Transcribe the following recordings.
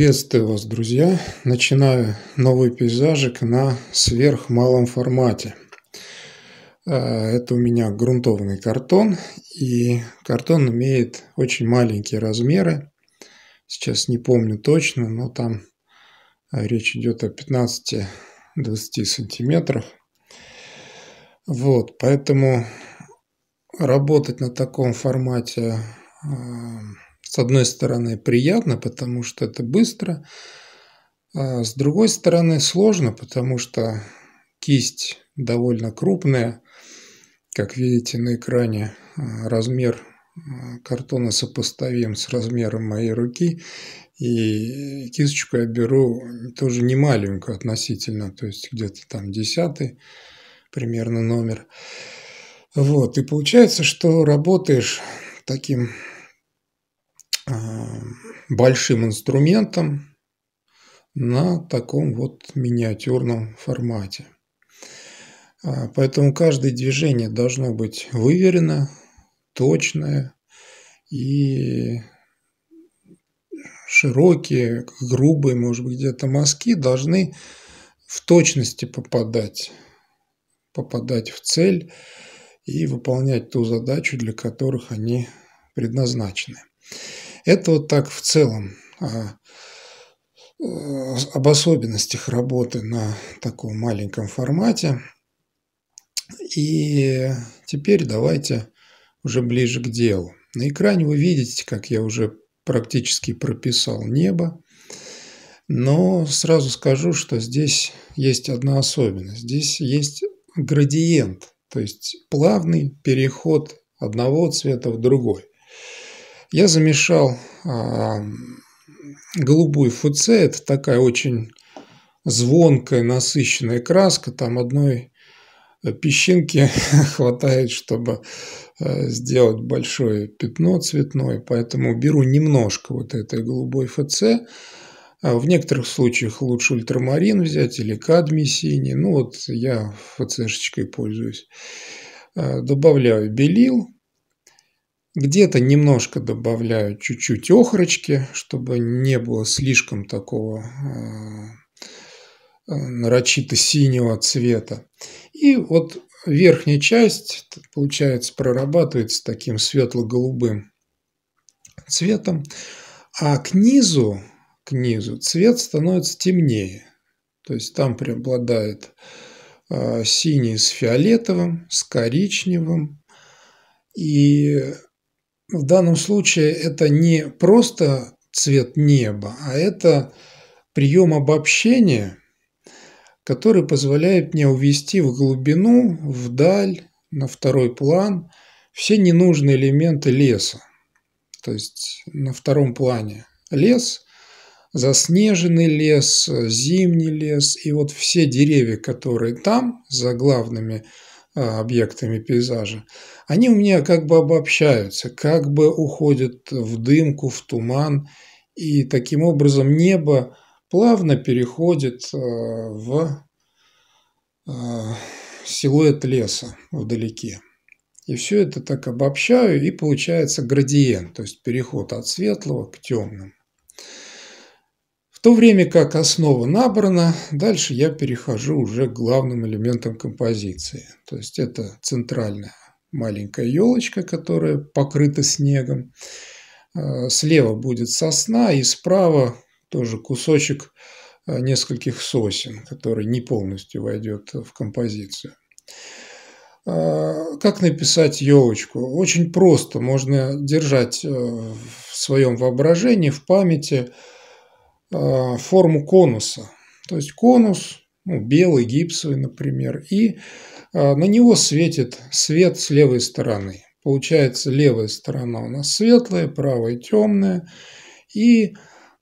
Приветствую вас, друзья! Начинаю новый пейзажик на сверхмалом формате. А, это у меня грунтовный картон, и картон имеет очень маленькие размеры. Сейчас не помню точно, но там а, речь идет о 15-20 сантиметрах. Вот, поэтому работать на таком формате а, с одной стороны, приятно, потому что это быстро. А с другой стороны, сложно, потому что кисть довольно крупная. Как видите на экране, а, размер а, картона сопоставим с размером моей руки. И кисточку я беру тоже не маленькую относительно, то есть где-то там десятый примерно номер. Вот, и получается, что работаешь таким Э, большим инструментом на таком вот миниатюрном формате. Э, поэтому каждое движение должно быть выверено, точное и широкие, грубые, может быть, где-то мазки должны в точности попадать, попадать в цель и выполнять ту задачу, для которых они предназначены. Это вот так в целом а, э, об особенностях работы на таком маленьком формате. И теперь давайте уже ближе к делу. На экране вы видите, как я уже практически прописал небо. Но сразу скажу, что здесь есть одна особенность. Здесь есть градиент, то есть плавный переход одного цвета в другой. Я замешал а, голубой ФЦ, это такая очень звонкая, насыщенная краска, там одной э, песчинки хватает, чтобы э, сделать большое пятно цветное, поэтому беру немножко вот этой голубой ФЦ. А, в некоторых случаях лучше ультрамарин взять или кадмий синий, ну вот я ФЦшечкой пользуюсь. А, добавляю белил, где-то немножко добавляю чуть-чуть охрочки, чтобы не было слишком такого э, э, нарочито синего цвета. И вот верхняя часть, получается, прорабатывается таким светло-голубым цветом, а к низу, к низу цвет становится темнее. То есть там преобладает э, синий с фиолетовым, с коричневым. И в данном случае это не просто цвет неба, а это прием обобщения, который позволяет мне увести в глубину, вдаль, на второй план все ненужные элементы леса. То есть на втором плане лес, заснеженный лес, зимний лес и вот все деревья, которые там, за главными Э, объектами пейзажа, они у меня как бы обобщаются, как бы уходят в дымку, в туман, и таким образом небо плавно переходит э, в э, силуэт леса вдалеке. И все это так обобщаю, и получается градиент, то есть переход от светлого к темному то время как основа набрана, дальше я перехожу уже к главным элементам композиции. То есть это центральная маленькая елочка, которая покрыта снегом. Э, слева будет сосна и справа тоже кусочек э, нескольких сосен, который не полностью войдет в композицию. Э, как написать елочку? Очень просто. Можно держать в своем воображении, в памяти – Э, форму конуса. То есть конус, ну, белый, гипсовый, например, и э, на него светит свет с левой стороны. Получается, левая сторона у нас светлая, правая темная. И э,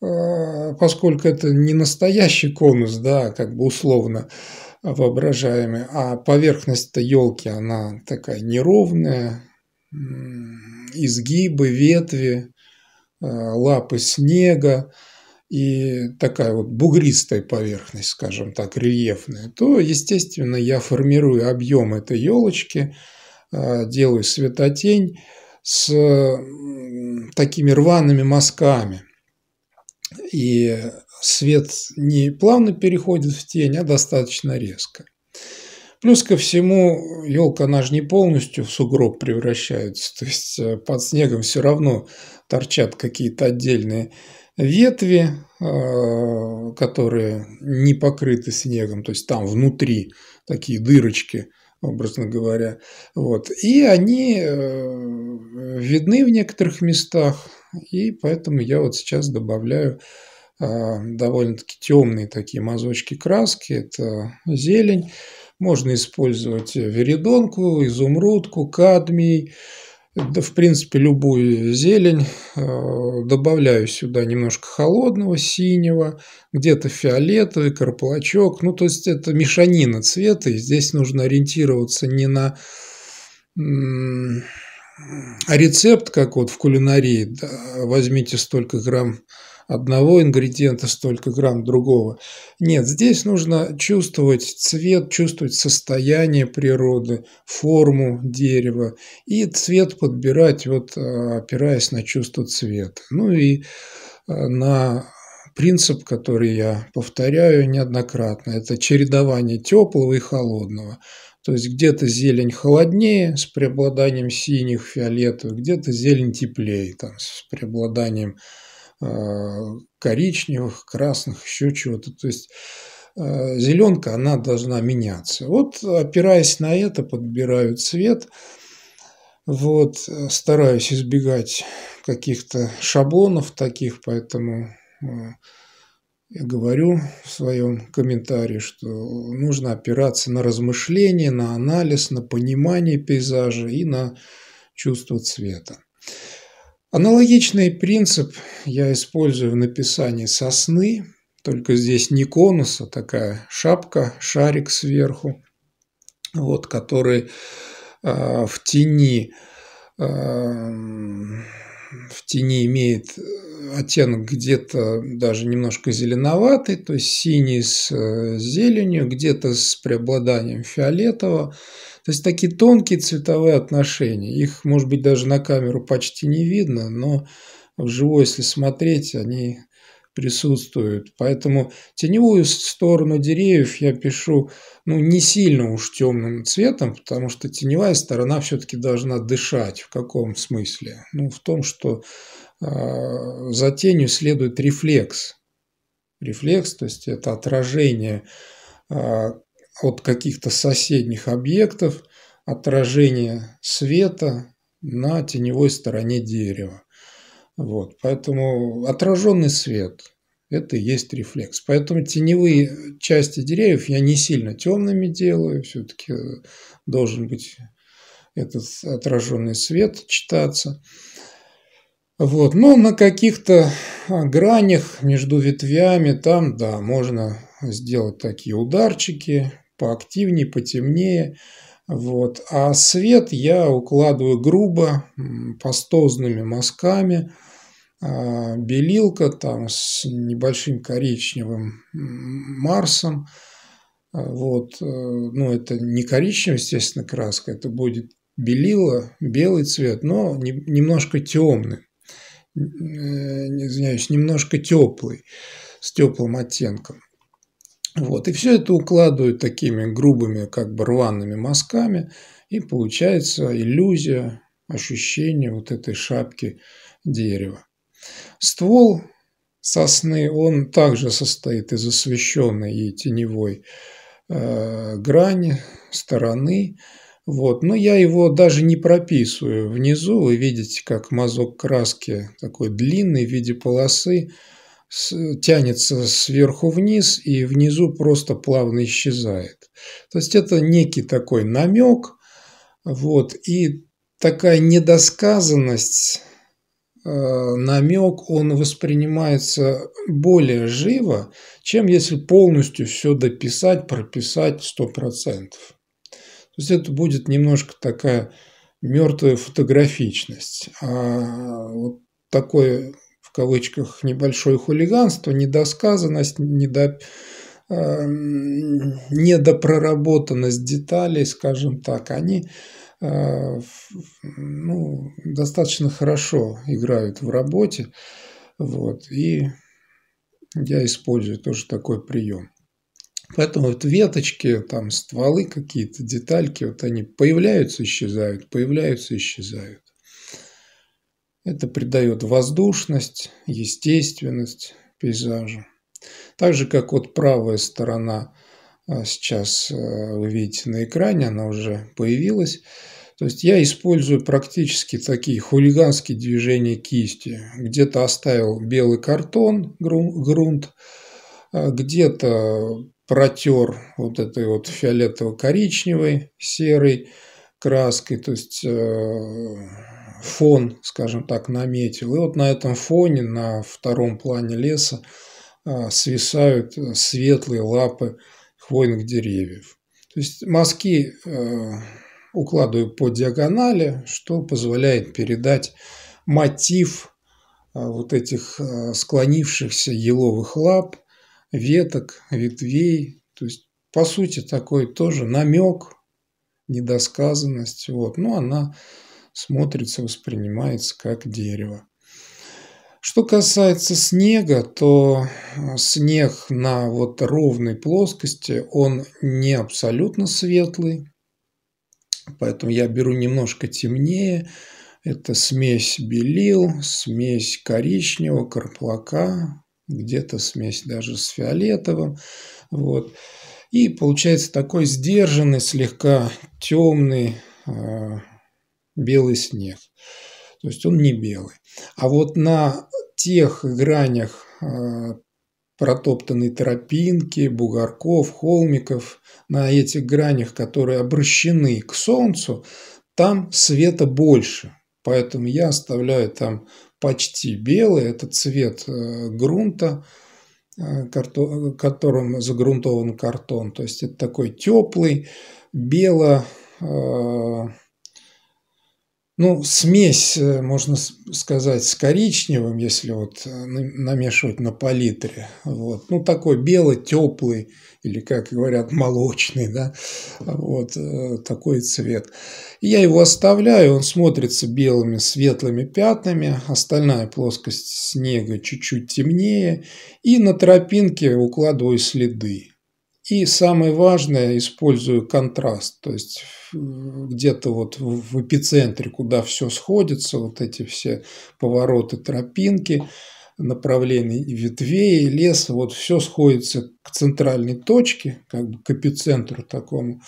поскольку это не настоящий конус, да, как бы условно воображаемый, а поверхность-то елки, она такая неровная, изгибы, ветви, лапы снега, и такая вот бугристая поверхность, скажем так, рельефная, то, естественно, я формирую объем этой елочки, э, делаю светотень с такими рваными мазками. И свет не плавно переходит в тень, а достаточно резко. Плюс ко всему, елка, она же не полностью в сугроб превращается, то есть э, под снегом все равно торчат какие-то отдельные ветви, э, которые не покрыты снегом, то есть там внутри такие дырочки, образно говоря. Вот. И они э, видны в некоторых местах, и поэтому я вот сейчас добавляю э, довольно-таки темные такие мазочки краски, это зелень. Можно использовать веридонку, изумрудку, кадмий, да, в принципе, любую зелень. Э, добавляю сюда немножко холодного синего, где-то фиолетовый, корплачок. Ну, то есть, это мешанина цвета, и здесь нужно ориентироваться не на а рецепт, как вот в кулинарии, да, возьмите столько грамм одного ингредиента столько грамм другого. Нет, здесь нужно чувствовать цвет, чувствовать состояние природы, форму дерева и цвет подбирать, вот э, опираясь на чувство цвета. Ну и э, на принцип, который я повторяю неоднократно, это чередование теплого и холодного. То есть где-то зелень холоднее с преобладанием синих, фиолетовых, где-то зелень теплее там, с преобладанием Э, коричневых, красных, еще чего-то. То есть э, зеленка, она должна меняться. Вот опираясь на это, подбираю цвет. Вот, э, стараюсь избегать каких-то шаблонов таких, поэтому я говорю в своем комментарии, что нужно опираться на размышление, на анализ, на понимание пейзажа и на чувство цвета. Аналогичный принцип я использую в написании сосны, только здесь не конус, а такая шапка, шарик сверху, вот, который э, в тени э, в тени имеет э, оттенок где-то даже немножко зеленоватый, то есть синий с э, зеленью, где-то с преобладанием фиолетового. То есть такие тонкие цветовые отношения. Их, может быть, даже на камеру почти не видно, но вживую, если смотреть, они присутствуют, Поэтому теневую сторону деревьев я пишу ну, не сильно уж темным цветом, потому что теневая сторона все-таки должна дышать. В каком смысле? Ну, в том, что э, за тенью следует рефлекс. Рефлекс, то есть это отражение э, от каких-то соседних объектов, отражение света на теневой стороне дерева. Вот, поэтому отраженный свет – это и есть рефлекс. Поэтому теневые части деревьев я не сильно темными делаю, все-таки э, должен быть этот отраженный свет читаться. Вот. Но на каких-то а, гранях между ветвями там, да, можно сделать такие ударчики поактивнее, потемнее. Вот. А свет я укладываю грубо, пастозными мазками, а, белилка там с небольшим коричневым марсом. А, вот. Э, ну, это не коричневая, естественно, краска, это будет белила, белый цвет, но не, немножко темный, э, извиняюсь, немножко теплый, с теплым оттенком. Вот. И все это укладывают такими грубыми, как бы рваными мазками, и получается иллюзия, ощущение вот этой шапки дерева. Ствол сосны, он также состоит из освещенной и теневой э, грани, стороны. Вот. Но я его даже не прописываю. Внизу вы видите, как мазок краски такой длинный в виде полосы, тянется сверху вниз и внизу просто плавно исчезает. То есть это некий такой намек, вот, и такая недосказанность, э, намек, он воспринимается более живо, чем если полностью все дописать, прописать сто процентов, То есть это будет немножко такая мертвая фотографичность. А вот такое кавычках небольшое хулиганство, недосказанность, недо, э, недопроработанность деталей, скажем так, они э, ну, достаточно хорошо играют в работе. Вот, и я использую тоже такой прием. Поэтому вот веточки, там стволы какие-то, детальки, вот они появляются, исчезают, появляются, исчезают. Это придает воздушность, естественность пейзажу. Так же, как вот правая сторона э, сейчас э, вы видите на экране, она уже появилась. То есть я использую практически такие хулиганские движения кисти. Где-то оставил белый картон, грунт, э, где-то протер вот этой вот фиолетово-коричневой, серой краской. То есть фон, скажем так, наметил. И вот на этом фоне, на втором плане леса, а, свисают э, светлые лапы хвойных деревьев. То есть мазки э, укладываю по диагонали, что позволяет передать мотив а, вот этих э, склонившихся еловых лап, веток, ветвей. То есть, по сути, такой тоже намек, недосказанность. Вот. Но ну, она смотрится, воспринимается как дерево. Что касается снега, то э, снег на вот ровной плоскости, он не абсолютно светлый, поэтому я беру немножко темнее. Это смесь белил, смесь коричневого, карплака, где-то смесь даже с фиолетовым. Вот. И получается такой сдержанный, слегка темный, э, белый снег. То есть он не белый. А вот на тех гранях э, протоптанной тропинки, бугорков, холмиков, на этих гранях, которые обращены к солнцу, там света больше. Поэтому я оставляю там почти белый, это цвет э, грунта, э, которым загрунтован картон. То есть это такой теплый, бело ну, смесь, э, можно сказать, с коричневым, если вот э, намешивать на палитре. Вот. Ну, такой белый, теплый, или, как говорят, молочный, да, вот э, такой цвет. я его оставляю, он смотрится белыми светлыми пятнами, остальная плоскость снега чуть-чуть темнее, и на тропинке укладываю следы. И самое важное, использую контраст, то есть э, где-то вот в эпицентре, куда все сходится, вот эти все повороты, тропинки, направления, ветвей, леса, вот все сходится к центральной точке, как бы к эпицентру такому.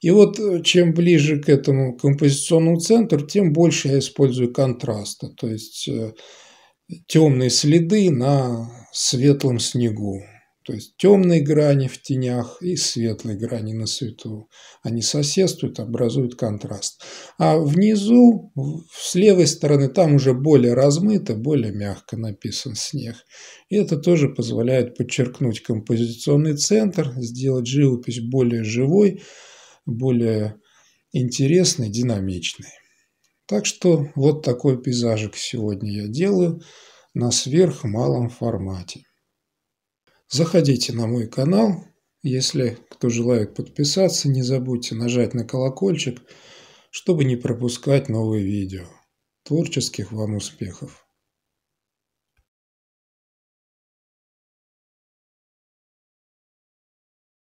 И вот э, чем ближе к этому композиционному центру, тем больше я использую контраста, то есть э, темные следы на светлом снегу. То есть темные грани в тенях и светлые грани на свету. Они соседствуют, образуют контраст. А внизу, с левой стороны, там уже более размыто, более мягко написан снег. И это тоже позволяет подчеркнуть композиционный центр, сделать живопись более живой, более интересной, динамичной. Так что вот такой пейзажик сегодня я делаю на сверхмалом формате. Заходите на мой канал. Если кто желает подписаться, не забудьте нажать на колокольчик, чтобы не пропускать новые видео. Творческих вам успехов!